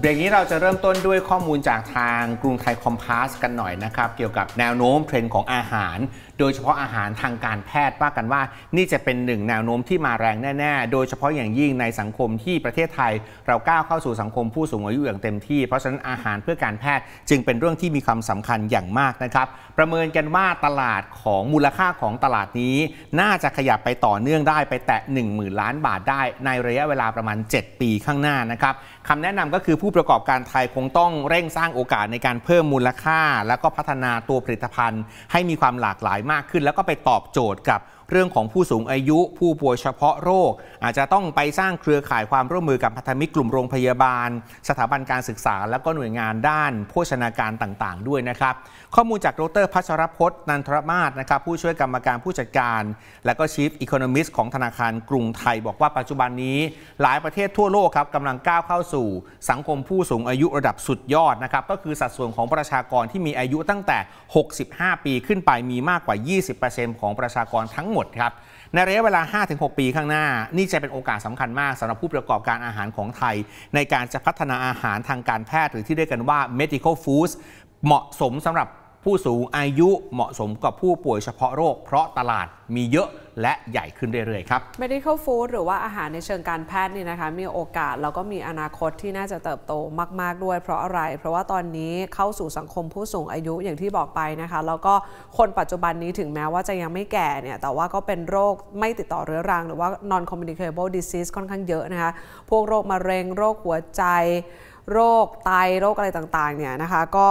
เบรกนี้เราจะเริ่มต้นด้วยข้อมูลจากทางกรุงไทยคอมพาสกันหน่อยนะครับ เกี่ยวกับแนวโน้มเทรนด์ของอาหารโดยเฉพาะอาหารทางการแพทย์ว่ากันว่านี่จะเป็นหนึ่งแนวโน้มที่มาแรงแน่ ๆ โดยเฉพาะอย่างยิ่งในสังคมที่ประเทศไทยเราก้าวเข้าสู่สังคมผู้สูงอายุอย่างเต็มที่เพราะฉะนั้นอาหารเพื่อการแพทย์จึงเป็นเรื่องที่มีความสำคัญอย่างมากนะครับ ประเมินกันว่าตลาดของมูลค่าของตลาดนี้ น่าจะขยับไปต่อเนื่องได้ไปแตะ1 0,000ล้านบาทได้ ในระยะเวลาประมาณ 7 ปีข้างหน้านะครับคำแนะนำก็คือผู้ประกอบการไทยคงต้องเร่งสร้างโอกาสในการเพิ่มมูลค่าแล้วก็พัฒนาตัวผลิตภัณฑ์ ให้มีความหลากหลายมากขึ้นแล้วก็ไปตอบโจทย์กับเรื่องของผู้สูงอายุผู้ป่วยเฉพาะโรค อาจจะต้องไปสร้างเครือข่ายความร่วมมือกับพันธมิตรกลุ่มโรงพยาบาล สถาบันการศึกษาและก็หน่วยงานด้าน โภชนาการต่างๆ ด้วยนะครับข้อมูลจากโรเตอร์พัชรพจน์ นันทรมาศนะครับผู้ช่วยกรรมการผู้จัดการ และก็ชีฟอีค c น n o m i ของธนาคารกรุงไทยบอกว่าปัจจุบันนี้ หลายประเทศทั่วโลกครับกำลังก้าวเข้าสู่ สังคมผู้สูงอายุระดับสุดยอดนะครับก็คือสัดส่วนของประชากรที่มีอายุตั้งแต่ 65 ปีขึ้นไปมีมากกว่า 20%ของประชากรทั้งหมดครับ ในระยะเวลา 5-6 ปีข้างหน้านี่จะเป็นโอกาสสาคัญมากสำหรับผู้ประกอบการอาหารของไทยในการจะพัฒนาอาหารทางการแพทย์หรือที่เรียกกันว่า medical foods เหมาะสมสำหรับผู้สูงอายุเหมาะสมกับผู้ป่วยเฉพาะโรคเพราะตลาดมีเยอะและใหญ่ขึ้นเรื่อยๆครับ medical food หรือว่าอาหารในเชิงการแพทย์นี่นะคะมีโอกาส แล้วก็มีอนาคตที่น่าจะเติบโตมากๆด้วยเพราะอะไร เพราะว่าตอนนี้เข้าสู่สังคมผู้สูงอายุอย่างที่บอกไปนะคะแล้วก็คนปัจจุบันนี้ถึงแม้ว่าจะยังไม่แก่เนี่ยแต่ว่าก็เป็นโรคไม่ติดต่อเรื้อรังหรือว่า non communicable disease ค่อนข้างเยอะนะคะพวกโรคมะเร็งโรคหัวใจโรคไตโรคอะไรต่างๆเนี่ยนะคะก็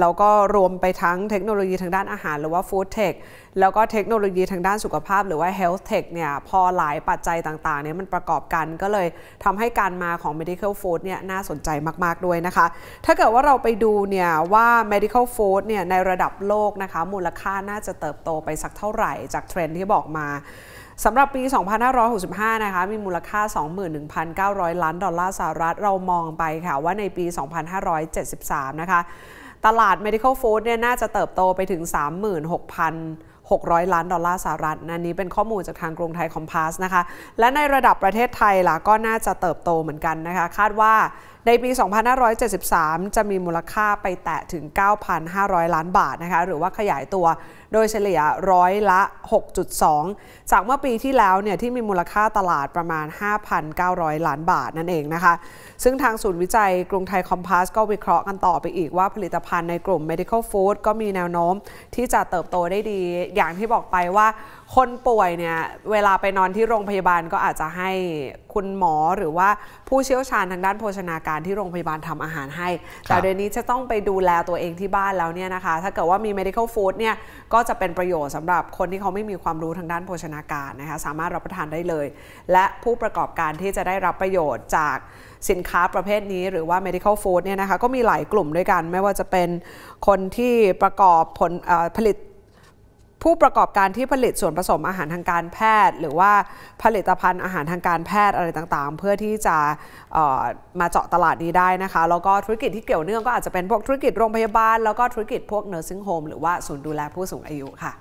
เราก็รวมไปทั้งเทคโนโลยีทางด้านอาหาร หรือว่าฟู้ดเทคแล้วก็เทคโนโลยีทางด้านสุขภาพ หรือว่าเฮลท์เทคเนี่ยพอหลายปัจจัยต่างๆเนี่ยมันประกอบกันก็เลยทำให้การมาของ medical food เนี่ยน่าสนใจมากๆ ด้วยนะคะ ถ้าเกิดว่าเราไปดูเนี่ยว่า medical food เนี่ยในระดับโลกนะคะมูลค่าน่าจะเติบโตไปสักเท่าไหร่จากเทรนด์ที่บอกมาสำหรับปี 2565 นะคะ มีมูลค่า 21,900 ล้าน ดอลลาร์สหรัฐ เรามองไปค่ะว่าในปี 2573 นะคะ ตลาด medical food เนี่ย น่าจะเติบโตไปถึง 36,000 600ล้าน ดอลลาร์สหรัฐอันนี้เป็นข้อมูลจากทางกรุงไทยคอมพาสนะคะและในระดับประเทศไทยล่ะก็น่าจะเติบโตเหมือนกันนะคะคาดว่าในปี 2573 จะมีมูลค่าไปแตะถึง 9,500 ล้านบาทนะคะหรือว่าขยายตัวโดยเฉลี่ยร้อยละ 6.2 จากเมื่อปีที่แล้วเนี่ยที่มีมูลค่าตลาดประมาณ 5,900 ล้านบาทนั่นเองนะคะซึ่งทางศูนย์วิจัยกรุงไทยคอมพาสก็วิเคราะห์กันต่อไปอีกว่าผลิตภัณฑ์ในกลุ่ม medical food ก็มีแนวโน้มที่จะเติบโตได้ดีอย่างที่บอกไปว่าคนป่วยเนี่ย เวลาไปนอนที่โรงพยาบาลก็อาจจะให้คุณหมอหรือว่าผู้เชี่ยวชาญทางด้านโภชนาการที่โรงพยาบาลทำอาหารให้ แต่เดี๋ยวนี้จะต้องไปดูแลตัวเองที่บ้านแล้วเนี่ยนะคะถ้าเกิดว่ามี medical food เนี่ยก็จะเป็นประโยชน์สำหรับคนที่เขาไม่มีความรู้ทางด้านโภชนาการนะคะสามารถรับประทานได้เลย และผู้ประกอบการที่จะได้รับประโยชน์จากสินค้าประเภทนี้ หรือว่า medical food เนี่ยนะคะก็มีหลายกลุ่มด้วยกัน ไม่ว่าจะเป็นคนที่ประกอบผลผลิตผู้ประกอบการที่ผลิตส่วนผสมอาหารทางการแพทย์ หรือว่าผลิตภัณฑ์อาหารทางการแพทย์อะไรต่างๆ เพื่อที่จะมาเจาะตลาดนี้ได้นะคะแล้วก็ธุรกิจที่เกี่ยวเนื่องก็อาจจะเป็นพวกธุรกิจโรงพยาบาล แล้วก็ธุรกิจพวกเนอร์ซิงโฮมหรือว่าศูนย์ดูแลผู้สูงอายุค่ะ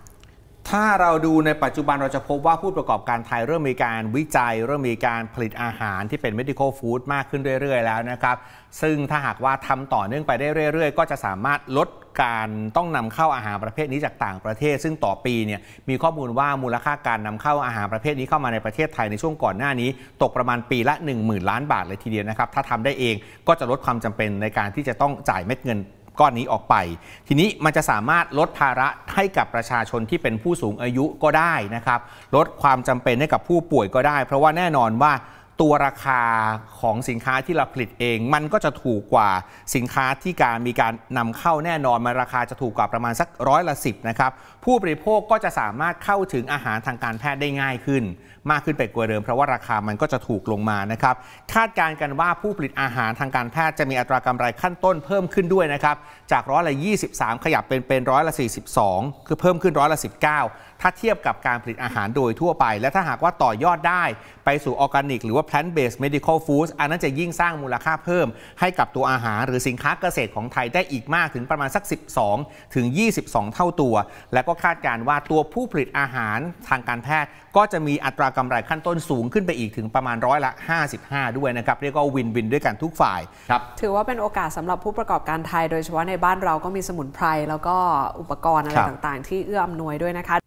ถ้าเราดูในปัจจุบันเราจะพบว่าผู้ประกอบการไทยเริ่มมีการวิจัยเริ่มมีการผลิตอาหารที่เป็น medical food มากขึ้นเรื่อยๆแล้วนะครับซึ่งถ้าหากว่าทำต่อเนื่องไปได้เรื่อย ๆ ก็จะสามารถลดการต้องนำเข้าอาหารประเภทนี้จากต่างประเทศ ซึ่งต่อปีเนี่ยมีข้อมูลว่ามูลค่าการนำเข้าอาหารประเภทนี้เข้ามาในประเทศไทยในช่วงก่อนหน้านี้ ตกประมาณปีละ 1 0,000 ล้านบาทเลยทีเดียวนะครับถ้าทำได้เองก็จะลดความจำเป็นในการที่จะต้องจ่ายเม็ดเงินก้อนนี้ออกไป ทีนี้มันจะสามารถลดภาระ ให้กับประชาชนที่เป็นผู้สูงอายุก็ได้นะครับ ลดความจำเป็นให้กับผู้ป่วยก็ได้ เพราะว่าแน่นอนว่าตัวราคาของสินค้าที่เราผลิตเองมันก็จะถูกกว่าสินค้าที่การมีการนำเข้าแน่นอนมันราคาจะถูกกว่าประมาณสักร้อยละสิบนะครับผู้บริโภคก็จะสามารถเข้าถึงอาหารทางการแพทย์ได้ง่ายขึ้นมากขึ้นไปกว่าเดิมเพราะว่าราคามันก็จะถูกลงมานะครับคาดการณ์กันว่าผู้ผลิตอาหารทางการแพทย์จะมีอัตรากำไรขั้นต้นเพิ่มขึ้นด้วยนะครับจากร้อยละ 23ขยับเป็นเป็นร้อยละ42คือเพิ่มขึ้นร้อยละ19ถ้าเทียบกับการผลิตอาหารโดยทั่วไป และถ้าหากว่าต่อยอดได้ ไปสู่ออร์แกนิก หรือว่า plant based medical foods อันนั้นจะยิ่งสร้างมูลค่าเพิ่มให้กับตัวอาหาร หรือสินค้าเกษตรของไทยได้อีกมากถึงประมาณสัก 12 ถึง 22 เท่าตัว และก็คาดการว่าตัวผู้ผลิตอาหารทางการแพทย์ ก็จะมีอัตรากำไรขั้นต้นสูงขึ้นไปอีกถึงประมาณร้อยละ 55 ด้วยนะครับ เรียกว่าวินวินด้วยกันทุกฝ่าย ครับ ถือว่าเป็นโอกาสสำหรับผู้ประกอบการไทยโดยเฉพาะในบ้านเราก็มีสมุนไพรแล้วก็อุปกรณ์อะไรต่าง ๆที่เอื้ออำนวยด้วยนะคะ